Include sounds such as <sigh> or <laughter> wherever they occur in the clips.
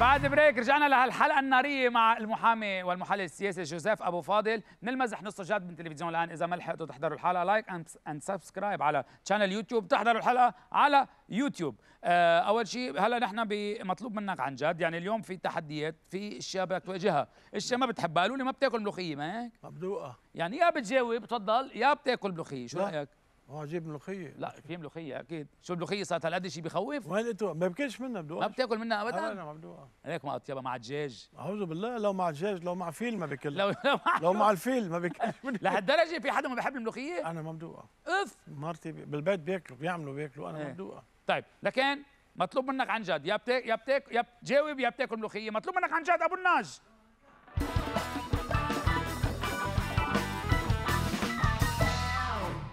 بعد بريك رجعنا لهالحلقه الناريه مع المحامي والمحلل السياسي جوزيف ابو فاضل المزح نص من تلفزيون الان اذا ما لحقتوا تحضروا الحلقه لايك اند سبسكرايب على شانل يوتيوب تحضروا الحلقه على يوتيوب آه، اول شيء هلا نحن بمطلوب منك عن جد يعني اليوم في تحديات في اشياء بدك تواجهها اشياء ما بتحبها قالوا لي ما بتاكل ملوخيه ما هيك مبدوقه يعني يا بتجاوب تفضل يا بتاكل ملوخيه شو رايك اه جيب ملوخيه لا في ملوخيه اكيد شو الملوخيه صارت هالقد شيء بخوف وين انتوا ما بكلش منها بدو ما بتاكل منها ابدا انا ما بدوقها ما اطيبها مع الدجاج اعوذ بالله لو مع الدجاج لو مع فيل ما بكل لو لو مع الفيل ما بكلش <laughs> لهالدرجه في حدا ما بحب الملوخيه انا ما اف مرتي بالبيت بياكلوا بيعملوا بياكلوا انا ما إيه. بدوقها طيب لكن مطلوب منك عن جد يا بتاك يا بتاك يا بتجاوب يا بتاكل ملوخيه مطلوب منك عن جد ابو الناج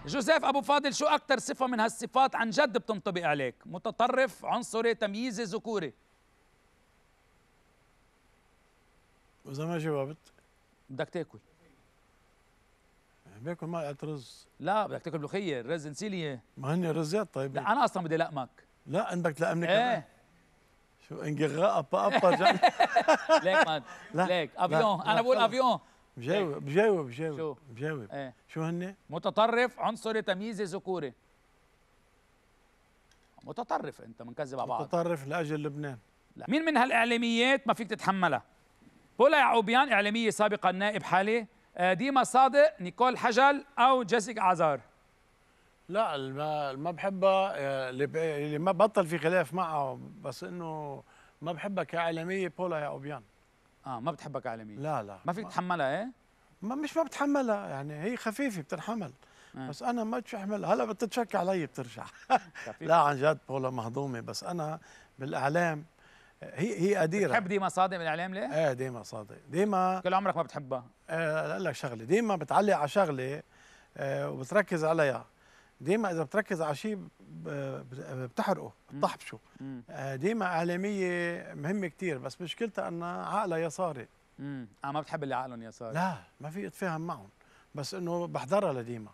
جوزيف ابو فاضل شو اكثر صفه من هالصفات عن جد بتنطبق عليك متطرف عنصري تمييزي ذكوري واذا ما جاوبت بدك تاكل باكل ما رز لا بدك تاكل ملوخيه الرز انسيليه ما هن رزات طيب لا انا اصلا بدي لقمك لا انت بدك تلقمني ايه كمان شو انجغاء ابا ابا <laughs> ليك ما ليك افيون انا بقول افيون بجاوب بجاوب إيه؟ بجاوب شو بجاوب ايه؟ شو هن؟ متطرف عنصري تمييزي ذكوري متطرف انت منكذب على بعض متطرف لاجل لبنان لا مين من هالاعلاميات ما فيك تتحملها؟ بولا يعقوبيان اعلاميه سابقه نائب حالي آه، ديما صادق نيكول حجل او جيسيك عزار لا اللي ما بحبها آه، اللي ما بطل في خلاف معه بس انه ما بحبها كاعلاميه بولا يعقوبيان اه ما بتحبك مين لا لا ما فيك تتحملها ايه؟ ما مش ما بتحملها يعني هي خفيفة بتنحمل آه. بس انا ما بتحملها هلا بتتشك علي بترجع <laughs> لا عن جد بولا مهضومة بس انا بالاعلام هي هي قديرة بتحب ديما صادق بالاعلام ليه؟ ايه ديما صادق ديما كل عمرك ما بتحبها ايه لك شغلة ديما بتعلق على شغلة آه وبتركز عليها ديما اذا بتركز على شيء بتحرقه بتطحشه آه، ديما اعلاميه مهمه كثير بس مشكلتها انها عقلها يساري امم آه ما بتحب اللي عقلهم يساري لا ما في اتفاهم معهم بس انه بحضرها لديما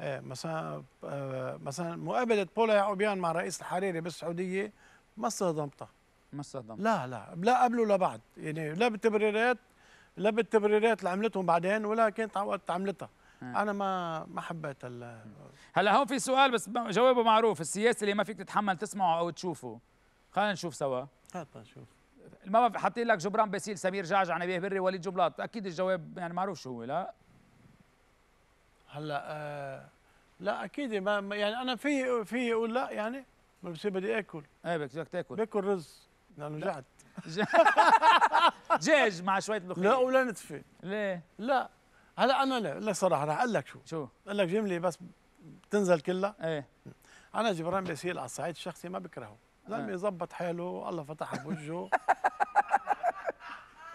ايه مثلا آه مثلا مقابله بولا يعقوبيان مع رئيس الحريري بالسعوديه ما استهضمتها ما استهضمتها لا لا لا قبل ولا بعد يعني لا بالتبريرات لا بالتبريرات اللي عملتهم بعدين ولا كانت عملتها انا ما ما حبيت ال هلا هون في سؤال بس جوابه معروف السياسي اللي ما فيك تتحمل تسمعه او تشوفه خلينا نشوف سوا هات نشوف طيب، ما حاطين لك جبران باسيل سمير جعجع نبيه بري وليد جبلاط اكيد الجواب يعني معروف شو هو لا هلا آه لا اكيد ما يعني انا في في يقول لا يعني ما بصير بدي اكل ايه بدك تاكل باكل رز لانه جعت دجاج <laughs> مع شويه ملوخيه لا ولا نتفه ليه؟ لا هلا انا لا لك صراحه رح اقول لك شو شو اقول لك جمله بس بتنزل كلها ايه انا جبران باسيل على الصعيد الشخصي ما بكرهه لما إيه. يظبط حاله الله فتحها بوجهه <laughs>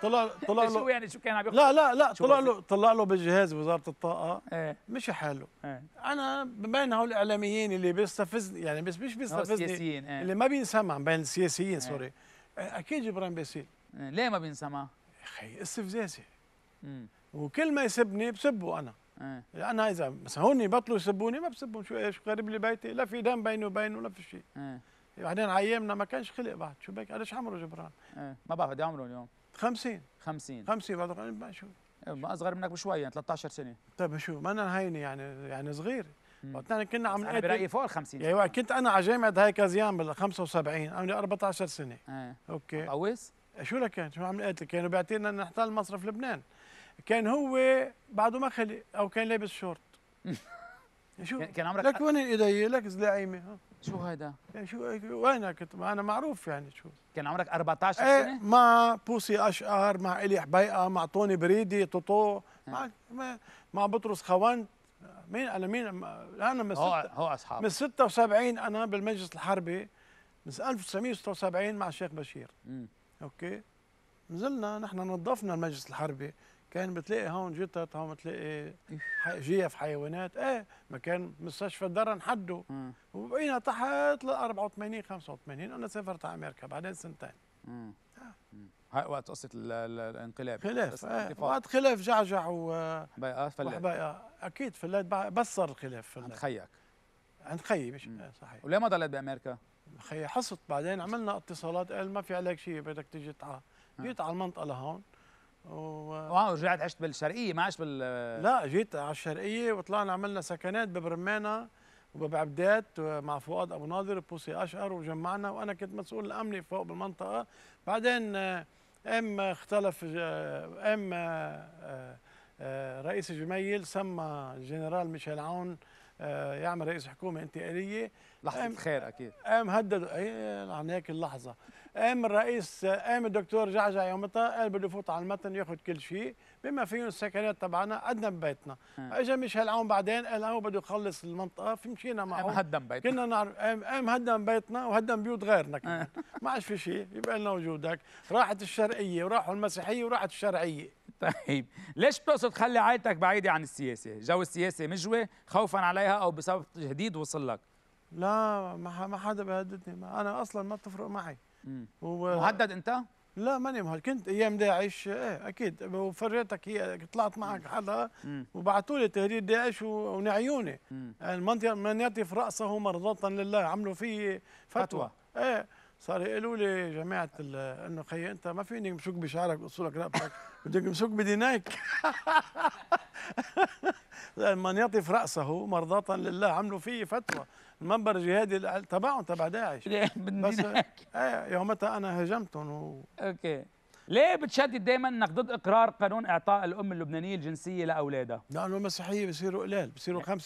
طلع طلع له شو يعني شو كان عم لا لا لا طلع له طلع له بالجهاز وزاره الطاقه ايه مشي حاله ايه انا بين هول الاعلاميين اللي بيستفزني يعني بس مش بيستفزني ايه اللي ما بينسمع بين السياسيين ايه سوري اكيد جبران باسيل ايه ليه ما بينسمع؟ يا اخي استفزازي وكل ما يسبني بسبه انا ايه. انا اذا بس هون بطلوا يسبوني ما بسبهم شو ايش قريب لي بيتي لا في دم بيني وبينه ولا في شيء ايه. بعدين عيامنا ما كانش خلق بعد شو بك قديش عمره جبران؟ ايه ما بعرف قد عمره اليوم 50 50 50 بعد شو إيه، ما اصغر منك بشوي يعني 13 سنه طيب شو ما انا هيني يعني يعني صغير انا كنا عم نقاتل برايي فوق ال 50 ايوه كنت انا على جامعه هاي كازيان بال 75 عمري 14 سنه ايه اوكي قويس شو لك كان شو عم نقاتل كانوا بيعطينا نحتل مصرف لبنان كان هو بعده ما خلق او كان لابس شورت <laughs> شو كان عمرك لك وين ايدي لك زلاعيمه شو هيدا؟ يعني شو وينك كنت انا معروف يعني شو كان عمرك 14 إيه، سنه؟ ايه مع بوسي اشقر مع الي حبيقه مع طوني بريدي توتو مع مع بطرس خوان مين انا مين انا من هو هو اصحاب من 76 انا بالمجلس الحربي من 1976 مع الشيخ بشير امم اوكي نزلنا نحن نظفنا المجلس الحربي كان بتلاقي هون جتت هون بتلاقي جيف حيوانات ايه ما كان مستشفى الدرن حده وبقينا تحت ل 84 85 انا سافرت على امريكا بعدين سنتين امم هاي وقت قصه الانقلاب خلاف آه. وقت خلاف جعجع و بقى آه، آه. فلات بقى اكيد فلات بس صار الخلاف فلات عند خيك عند خيي مش إيه، صحيح وليه ما ضليت بامريكا؟ خيي حصت بعدين عملنا اتصالات إيه، قال ما في عليك شيء بدك تيجي تعال جيت على المنطقه لهون و... اه ورجعت عشت بالشرقيه ما عشت بال لا جيت على الشرقيه وطلعنا عملنا سكنات ببرمانه وببعبدات مع فؤاد ابو ناظر بوسي اشقر وجمعنا وانا كنت مسؤول الامني فوق بالمنطقه بعدين آه، ام اختلف آه، ام آه، رئيس الجميل سمى الجنرال ميشيل عون يعمل رئيس حكومه انتقاليه لحظه خير اكيد قام هددوا اي عن يعني هيك اللحظه قام الرئيس قام الدكتور جعجع يومتها قال بده يفوت على المتن ياخذ كل شيء بما فيهم السكنات تبعنا قدنا ببيتنا اجى ميشيل عون بعدين قال هو بده يخلص المنطقه فمشينا معه قام هدم بيتنا كنا نعرف قام هدم بيتنا وهدم بيوت غيرنا كمان ما عاد في شيء يبقى لنا وجودك راحت الشرقيه وراحوا المسيحيه وراحت الشرعيه طيب ليش بتقصد تخلي عائلتك بعيده عن السياسه جو السياسه مجوي خوفا عليها او بسبب تهديد وصل لك لا ما حدا بيهددني انا اصلا ما بتفرق معي و... مهدد انت؟ لا ماني مهدد كنت ايام داعش ايه اكيد وفريتك هي طلعت معك حدا وبعثوا لي تهديد داعش ونعيوني يعني المنطقه من يطف راسه مرضاه لله عملوا فيه فتوى, ايه صار يقولوا لي جماعه انه خي انت ما فيني امسك بشعرك واصولك رقبتك بدك امسك بدينيك <laughs> <laughs> من يطف راسه مرضاه لله عملوا فيه فتوى المنبر الجهادي تبعهم تبع داعش <laughs> بس ايه آه، آه، يومتها انا هجمتهم و... اوكي ليه بتشدد دائما انك ضد اقرار قانون اعطاء الام اللبنانيه الجنسيه لاولادها؟ لانه المسيحيه بصيروا قلال، بصيروا 5%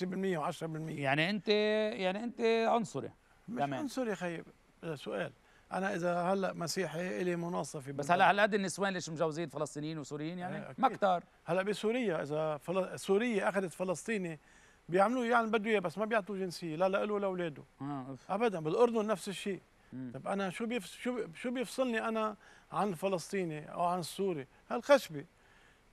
و10% يعني انت يعني انت عنصري مش عنصري خيب آه، سؤال انا اذا هلا مسيحي الي مناصفه بس هلا هلا قد النسوان ليش مجوزين فلسطينيين وسوريين يعني ما كثار هلا بسوريا اذا فل... سوريا اخذت فلسطيني بيعملوا إيه؟ يعني بده اياه بس ما بيعطوا جنسيه لا لاله ولا لاولاده آه، ابدا بالاردن نفس الشيء طب انا شو شو بيفصلني انا عن الفلسطيني او عن السوري هالخشبه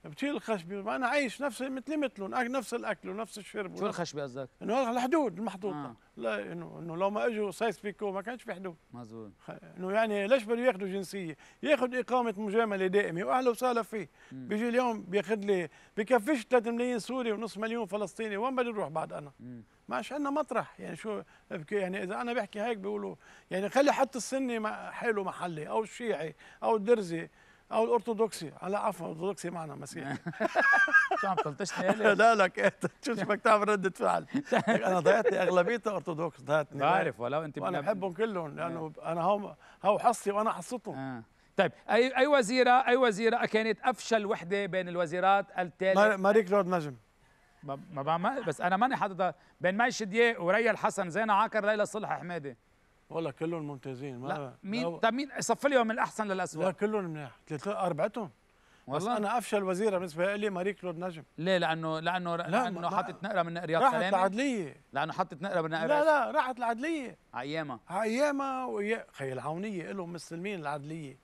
بتشيل الخشبي انا عايش نفس مثل مثلهم نفس الاكل ونفس الشرب شو الخشبي قصدك؟ انه الحدود المحطوطه آه. لا انه انه لو ما اجوا سايس بيكو ما كانش في حدود مزبوط انه يعني ليش بده ياخذوا جنسيه؟ ياخذ اقامه مجامله دائمه واهلا وسهلا فيه مم. بيجي اليوم بياخذ لي بكفيش 3 ملايين سوري ونص مليون فلسطيني وين بدي اروح بعد انا؟ ما عادش عندنا مطرح يعني شو بكي يعني اذا انا بحكي هيك بيقولوا يعني خلي حتى السني حلو محلي او الشيعي او الدرزي او الارثوذكسي على عفوا الارثوذكسي معنا مسيحي <laughs> شو عم تلطشني <laughs> لا لك شو بدك تعمل رده فعل <laughs> انا ضيعتني اغلبيتها ارثوذكس ضيعتني بعرف ولو انت وانا بحبهم كلهم لانه إيه. انا هو هو حصتي وانا حصتهم آه. طيب اي اي وزيره اي وزيره كانت افشل وحده بين الوزيرات التالي ماريك كلود نجم ما ما بس انا ماني حاططها بين ماي شدياق وريا الحسن زين عاكر ليلى صلح حماده والله كلهم ممتازين ما لا مين طب مين صف لي من الاحسن للاسوء لا كلهم مناح ثلاثه اربعتهم والله بس انا افشل وزيره بالنسبه لي ماري كلود نجم ليه لانه لانه لا لانه حطت نقره من رياض سلامه راحت العدليه لانه حطت نقره من لا لا راحت العدليه ايامها ايامها ويا خي العونيه لهم مسلمين العدليه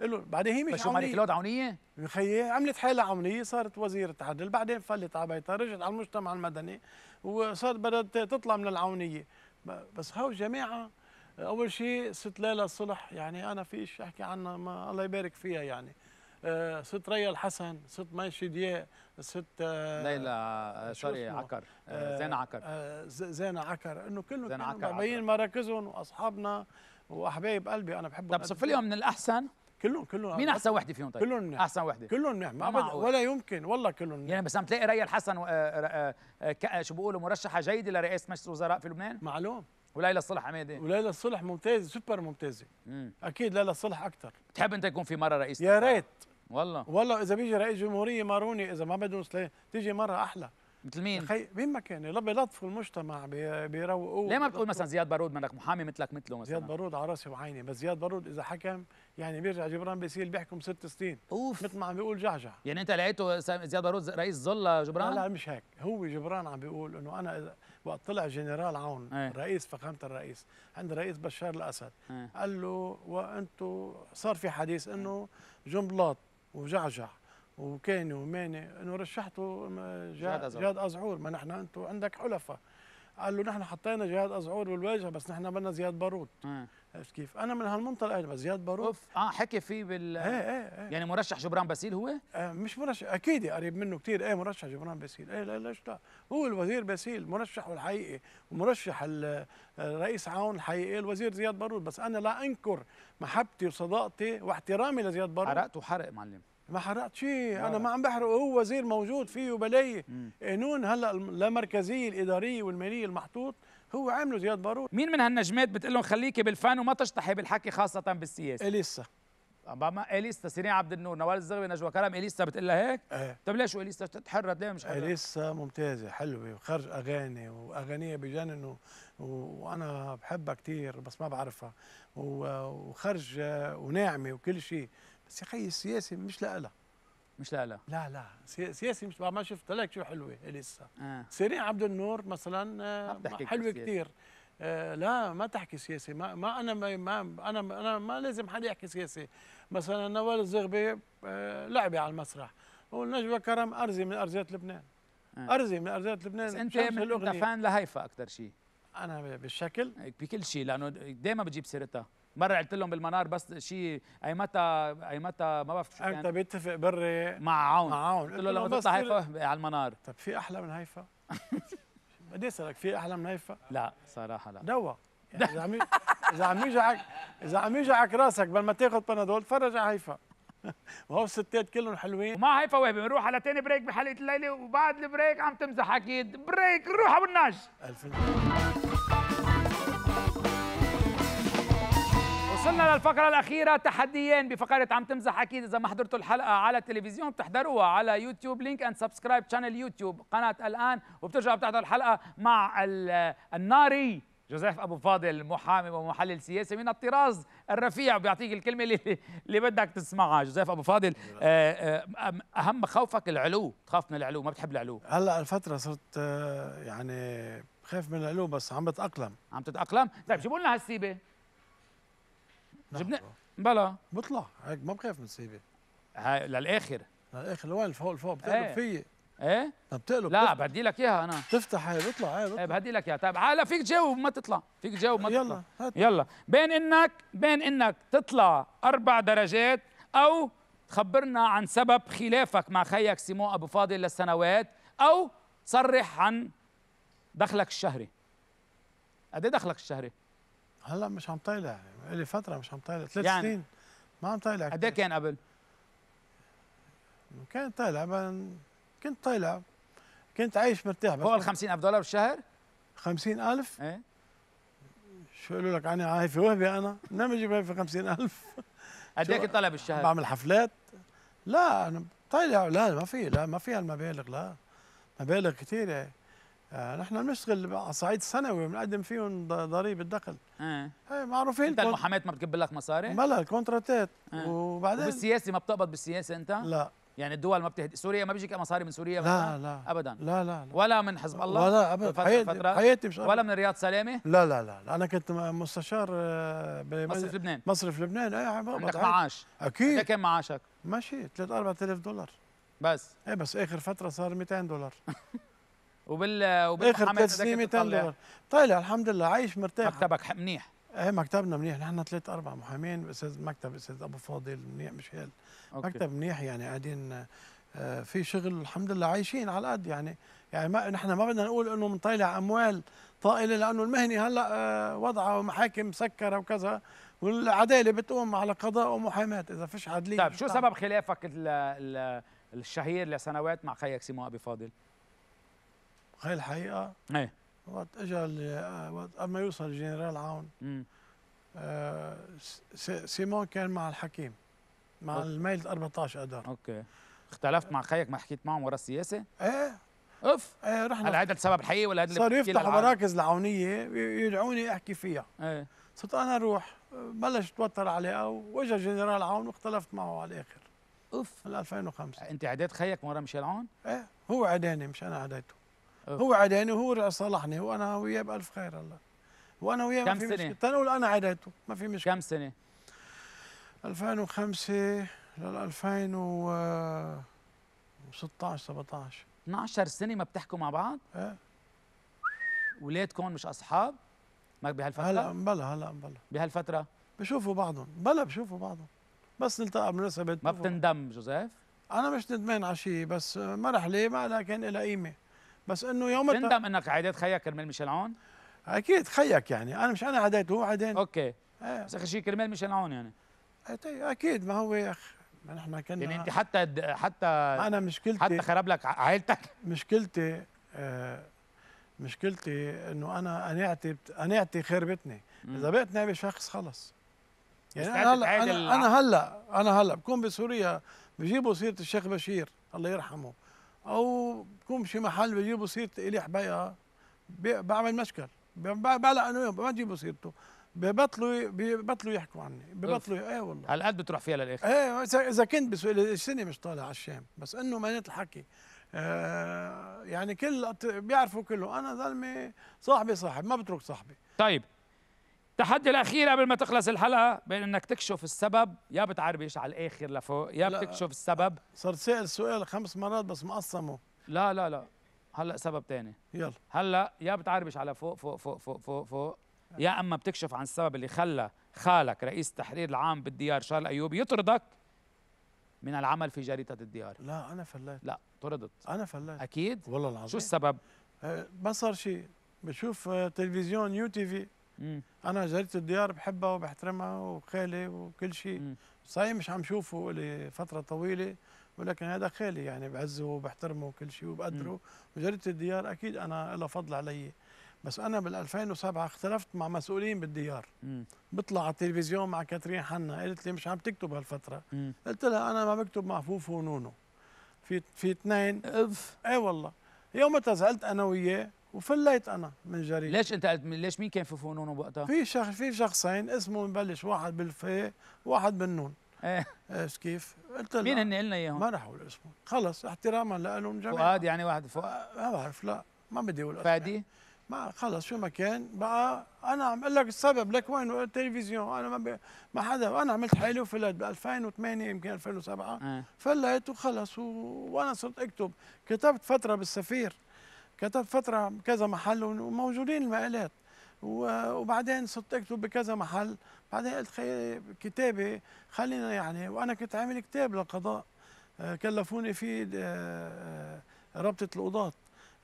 له بعدين هي مش عونيه ماري كلود عونيه خيي عملت حالها عونيه صارت وزيره عدل بعدين فلت على بيتها رجعت على المجتمع المدني وصارت بدها تطلع من العونيه بس هو جماعه اول شيء ست ليلى الصلح يعني انا في شيء احكي عنها ما الله يبارك فيها يعني آه، ست ريا الحسن ست ماشي ضياء ست آه، ليلى آه، سوري عكر زين عكر زين عكر انه كلهم عكر مبين مراكزهم واصحابنا واحبايب قلبي انا بحبهم طب صف لهم إيه. من الاحسن كلهم كلهم مين احسن وحده فيهم طيب؟ كلهم منيح احسن وحده كلهم منيح ما ولا يمكن والله كلهم منيح يعني بس عم تلاقي ريا الحسن شو بيقولوا مرشحه جيده لرئاسه مجلس الوزراء في لبنان؟ معلوم وليلى الصلح عماد ايه؟ وليلى الصلح ممتازه سوبر ممتازه مم. اكيد ليلى الصلح اكثر بتحب انت يكون في مره رئيس يا ريت والله والله اذا بيجي رئيس جمهوريه ماروني اذا ما بدهم تيجي مره احلى مثل مين؟ خي... مين ما كان لا بيلطفوا المجتمع بيروقوه ليه ما بتقول مثلا زياد بارود منك محامي مثلك مثله مثلا؟ زياد بارود على راسي وعيني بس زياد بارود اذا حكم يعني بيرجع جبران بيسيل بيحكم ست سنين اوف مثل ما عم بيقول جعجع يعني انت لقيته زياد بارود رئيس ظل جبران؟ لا لا مش هيك هو جبران عم بيقول انه انا اذا وقت طلع جنرال عون ايه. رئيس فخامه الرئيس عند رئيس بشار الاسد ايه. قال له وانتم صار في حديث انه جنبلاط وجعجع وكاني وماني انه رشحتوا جهاد ازعور ما نحن انتم عندك حلفاء قال له نحن حطينا جهاد ازعور بالواجهه بس نحن بدنا زياد بارود إيه. عرفت كيف؟ انا من هالمنطلق انا زياد باروك اوف اه حكي فيه بال ايه ايه ايه يعني مرشح جبران باسيل هو؟ آه مش مرشح اكيد قريب منه كثير ايه مرشح جبران باسيل ايه لا ليش لا هو الوزير باسيل مرشحه الحقيقي ومرشح الرئيس عون الحقيقي الوزير زياد باروك بس انا لا انكر محبتي وصداقتي واحترامي لزياد باروك حرقت وحرق معلم ما حرقت شيء انا ما عم بحرق هو وزير موجود فيه بلاية قانون هلا المركزيه الاداريه والماليه المحطوط هو عامله زياد بارون مين من هالنجمات بتقول لهم خليكي بالفن وما تشطحي بالحكي خاصه بالسياسه اليسا ما اليسا سيرين عبد النور نوال الزغبي نجوى كرم اليسا بتقول لها هيك ايه. طب ليش اليسا تتحرر ليه مش حرة؟ اليسا ممتازه حلوه وخرج اغاني واغانيها بجنن و... و... وانا بحبها كثير بس ما بعرفها و... وخرج آه، وناعمه وكل شيء بس يا اخي السياسه مش لها مش لا لا لا لا سياسي مش ما شفت لك شو حلوه لسه آه. سيرين عبد النور مثلا آه، حلوه كثير آه لا ما تحكي سياسي ما, ما انا ما, ما انا انا ما لازم حد يحكي سياسي مثلا نوال الزغبي آه لعبه على المسرح والنجوى كرم ارزي من ارزيات لبنان آه. ارزي من ارزيات لبنان بس انت انت فان لهيفا اكثر شيء انا بالشكل بكل شيء لانه دائما بجيب سيرتها مره قلت لهم بالمنار بس شيء اي متى اي متى ما بعرف شو كان انت بيتفق بري مع عون مع عون قلت له لما تطلع هيفا على المنار طب في احلى من هيفا؟ <laughs> بدي اسالك في احلى من هيفا؟ لا صراحه لا دوا <laughs> اذا عم اذا عم يوجعك اذا عم يجعك راسك بدل ما تاخذ بنادول تفرج على هيفا <laughs> وهو الستات كلهم حلوين ومع هيفا وهبي بنروح على تاني بريك بحلقه الليله وبعد البريك عم تمزح اكيد بريك نروح ابو الناش وصلنا للفقرة الأخيرة تحديين بفقرة عم تمزح أكيد إذا ما حضرتوا الحلقة على التلفزيون بتحضروها على يوتيوب لينك أند سبسكرايب شانل يوتيوب قناة الآن وبترجع بتحضر الحلقة مع الناري جوزيف أبو فاضل محامي ومحلل سياسي من الطراز الرفيع بيعطيك الكلمة اللي, اللي بدك تسمعها جوزيف أبو فاضل آه، آه، أهم خوفك العلو تخاف من العلو ما بتحب العلو هلأ الفترة صرت آه، يعني بخاف من العلو بس عم بتأقلم عم تتأقلم طيب شو لنا هالسيبة نعم. جبنا بلا بطلع هيك ما بخاف من سيبي هاي للاخر للاخر لوين فوق لفوق بتقلب ايه. فيي ايه طب بتقلب لا بدي لك اياها انا تفتح هي بطلع هي بطلع ايه بدي لك اياها طيب هلا فيك تجاوب ما تطلع فيك تجاوب ما يلا تطلع هات. يلا بين انك بين انك تطلع اربع درجات او تخبرنا عن سبب خلافك مع خيك سيمو ابو فاضل للسنوات او تصرح عن دخلك الشهري قد ايه دخلك الشهري هلا مش عم طالع لي فتره مش عم طالع ثلاث يعني سنين ما عم طالع قد إيه كان قبل؟ كان طالع كنت طالع كنت عايش مرتاح بس فوق ال 50000 دولار بالشهر؟ 50000 ايه شو قالوا لك عني في وهبي انا منين بجيب في 50000 <laughs> قد ايه كنت طالع بالشهر؟ بعمل حفلات لا انا طالع لا ما في لا ما في هالمبالغ لا مبالغ كثيره آه، نحن بنشتغل على صعيد سنوي بنقدم فيهم ضريبه دخل اه هي معروفين انت المحاماه ما بتكب لك مصاري؟ بلا الكونتراتات اه وبعدين بالسياسه ما بتقبض بالسياسه انت؟ لا يعني الدول ما بتهدي سوريا ما بيجيك مصاري من سوريا لا لا ابدا لا لا, لا. ولا من حزب الله ولا ابدا حياتي, فترة حياتي مش ولا من رياض سلامه لا لا لا انا كنت مستشار آه، بمصرف لبنان مصرف لبنان اي عندك معاش اكيد كم معاشك؟ ماشي 3 4000 دولار بس ايه بس اخر فتره صار 200 دولار <laughs> وبال وبالمحاماه اخر تندر طالع طيب، الحمد لله عايش مرتاح مكتبك منيح ايه مكتبنا منيح نحن ثلاث اربع محامين استاذ مكتب استاذ ابو فاضل منيح أوكي. مكتب منيح يعني قاعدين آه، في شغل الحمد لله عايشين على قد يعني يعني ما نحن ما بدنا نقول انه منطلع اموال طائله لانه المهنه هلا آه، وضعها ومحاكم مسكره وكذا والعداله بتقوم على قضاء ومحاماه اذا فيش عدليه طيب شو سبب خلافك الشهير لسنوات مع خيك سيمو ابي فاضل؟ هاي الحقيقه ايه وقت اجى وقت قبل ما يوصل الجنرال عون آه سيمون كان مع الحكيم مع الميل 14 اذار اوكي اختلفت مع خيك ما حكيت معهم ورا السياسه؟ ايه اوف ايه رحنا هل هذا السبب الحقيقي ولا هذا صاروا يفتحوا مراكز العونيه يدعوني احكي فيها ايه صرت انا اروح بلش توتر عليه واجى الجنرال عون واختلفت معه على الاخر اوف 2005 انت عديت خيك ورا ميشيل عون؟ ايه هو عداني مش انا عديته هو عداني وهو صلحني وانا وياه بالف خير الله وانا وياه ما في مشكله تنقول انا عديته ما في مشكله كم سنه 2005 لل 2016 17 12 سنه ما بتحكوا مع بعض؟ ايه ولادكم مش اصحاب؟ ما بهالفتره؟ هلا بلا هلا بلا بهالفتره؟ بشوفوا بعضهم بلا بشوفوا بعضهم بس نلتقى بمناسبة ما بتندم جوزيف؟ أنا مش ندمان على شيء بس مرحلة ما لها كان لها قيمة بس انه يوم تندم انك عاديت خيك كرمال ميشيل عون؟ اكيد خيك يعني انا مش انا عديت هو عدين اوكي إيه. بس اخر شيء كرمال ميشيل عون يعني إيه، طيب، اكيد ما هو يا اخي ما نحن كنا يعني انت حتى حتى انا مشكلتي حتى خرب لك عائلتك <laughs> مشكلتي آه مشكلتي انه انا قناعتي قناعتي خربتني اذا بقيت نائب شخص خلص يعني انا هلا انا هلا انا هلا بكون بسوريا بجيبوا سيره الشيخ بشير الله يرحمه او بكون شي محل بجيبوا سيرتي الي حبايقها بعمل مشكل بلا انا ما بجيب سيرته ببطلوا ببطلوا يحكوا عني ببطلوا ايه والله هل قد بتروح فيها للاخر ايه اذا كنت بس السنه مش طالع على الشام بس انه مانيت الحكي آه يعني كل بيعرفوا كله انا زلمه صاحبي صاحب ما بترك صاحبي طيب التحدي الاخير قبل ما تخلص الحلقه بين انك تكشف السبب يا بتعربش على الاخر لفوق يا بتكشف السبب صار سأل سؤال خمس مرات بس مقسمه لا لا لا هلا سبب تاني يلا هلا يا بتعربش على فوق فوق فوق فوق فوق, فوق. يا اما بتكشف عن السبب اللي خلى خالك رئيس التحرير العام بالديار شارل ايوب يطردك من العمل في جريده الديار لا انا فليت لا طردت انا فليت اكيد والله العظيم شو السبب أه، ما صار شيء بشوف آه، تلفزيون يو تي في انا جريده الديار بحبها وبحترمها وخالي وكل شيء صحيح مش عم شوفه لي فتره طويله ولكن هذا خالي يعني بعزه وبحترمه وكل شيء وبقدره وجريده الديار اكيد انا لها فضل علي بس انا بال 2007 اختلفت مع مسؤولين بالديار مم. بطلع على التلفزيون مع كاترين حنا قالت لي مش عم تكتب هالفتره مم. قلت لها انا ما بكتب مع فوفو ونونو في في اثنين اف اي والله يومتها زعلت انا وياه وفليت انا من جريدة ليش انت قلت ليش مين كان في فنون وقتها؟ في شخص في شخصين اسمه مبلش واحد بالف واحد بالنون ايه ايش كيف؟ قلت مين هن قلنا اياهم؟ ما راح اقول اسمه خلص احتراما لهم جميعا فؤاد يعني واحد فؤاد أه، ما بعرف لا ما بدي اقول فادي؟ ما خلص شو ما كان بقى انا عم اقول لك السبب لك وين التلفزيون انا ما ما حدا انا عملت حالي وفلت ب 2008 يمكن 2007 أه. فلت وخلص و... وانا صرت اكتب كتبت فتره بالسفير كتبت فتره كذا محل وموجودين المقالات وبعدين صرت اكتب بكذا محل بعدين قلت خي... كتابي خلينا يعني وانا كنت عامل كتاب للقضاء آه، كلفوني فيه آه، آه، رابطه القضاه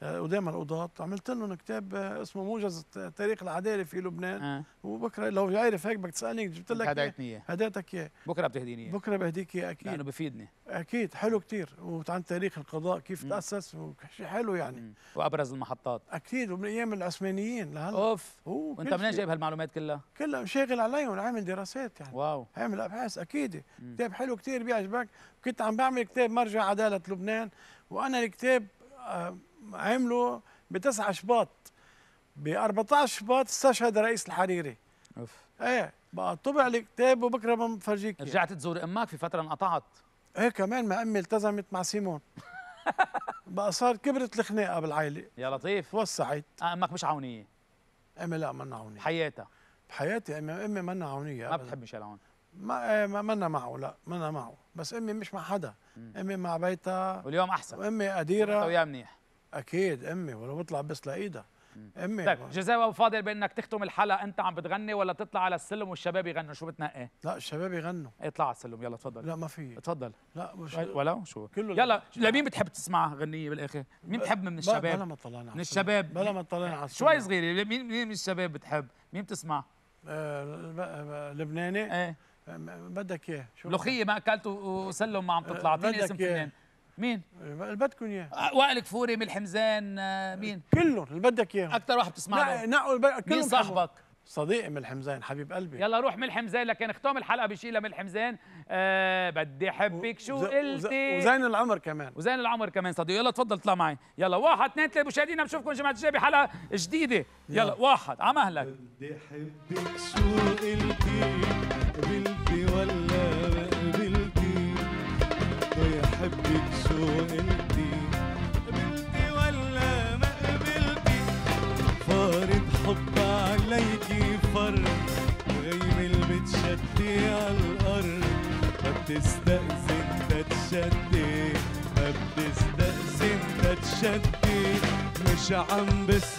آه، قدام القضاة عملت لهم كتاب آه، اسمه موجز تاريخ العداله في لبنان آه. وبكره لو عارف هيك بدك تسالني جبت لك هديتني اياه هديتك اياه بكره بتهديني اياه بكره بهديك اياه اكيد لانه بفيدني اكيد حلو كثير وعن تاريخ القضاء كيف مم. تاسس وشيء حلو يعني مم. وابرز المحطات اكيد ومن ايام العثمانيين لهلا اوف وانت منين جايب هالمعلومات كلها؟ كلها شاغل عليهم عامل دراسات يعني واو عامل ابحاث اكيد كتاب حلو كثير بيعجبك كنت عم بعمل كتاب مرجع عداله لبنان وانا الكتاب آه، عملوا ب 9 شباط ب 14 شباط استشهد رئيس الحريري اوف ايه بقى طبع الكتاب وبكره بنفرجيك رجعت تزور امك في فتره انقطعت ايه كمان ما امي التزمت مع سيمون <laughs> بقى صار كبرت الخناقه بالعائله يا لطيف وسعت آه امك مش عونيه امي لا منا عونيه حياتها بحياتي امي امي منا عونيه ما بتحب ميشيل عون إيه، ما ما منا معه لا منا معه بس امي مش مع حدا امي مع بيتها واليوم احسن وامي قديره وياه منيح اكيد امي ولو بطلع بس لايدها امي طيب جزاوي ابو فاضل بانك تختم الحلقه انت عم بتغني ولا تطلع على السلم والشباب يغنوا شو بتنقي؟ إيه؟ لا الشباب يغنوا اطلع على السلم يلا تفضل لا ما في تفضل لا مش ولا شو كله يلا لمين بتحب تسمع غنيه بالاخر؟ مين بتحب من الشباب؟ بلا ما طلعنا من الشباب بلا ما طلعنا على السلم شوي صغيره مين مين من الشباب بتحب؟ مين بتسمع؟ آه لبناني؟ ايه بدك اياه لوخيه ما اكلت وسلم ما عم تطلع اعطيني آه، اسم فنان مين اللي بدكم اياه آه، وائل كفوري من الحمزان آه، مين كلهم اللي بدك اياهم اكثر واحد بتسمع له نقوا كلهم مين صاحبك صديقي من الحمزان حبيب قلبي يلا روح من الحمزان لكن اختم الحلقه بشيء لمن الحمزان آه بدي احبك شو قلتي وز... وزين العمر كمان وزين العمر كمان صديقي يلا تفضل اطلع معي يلا واحد اثنين ثلاثه مشاهدينا بشوفكم جماعه الجاي بحلقه جديده يلا, يلا واحد على مهلك بدي احبك شو قلتي عم بس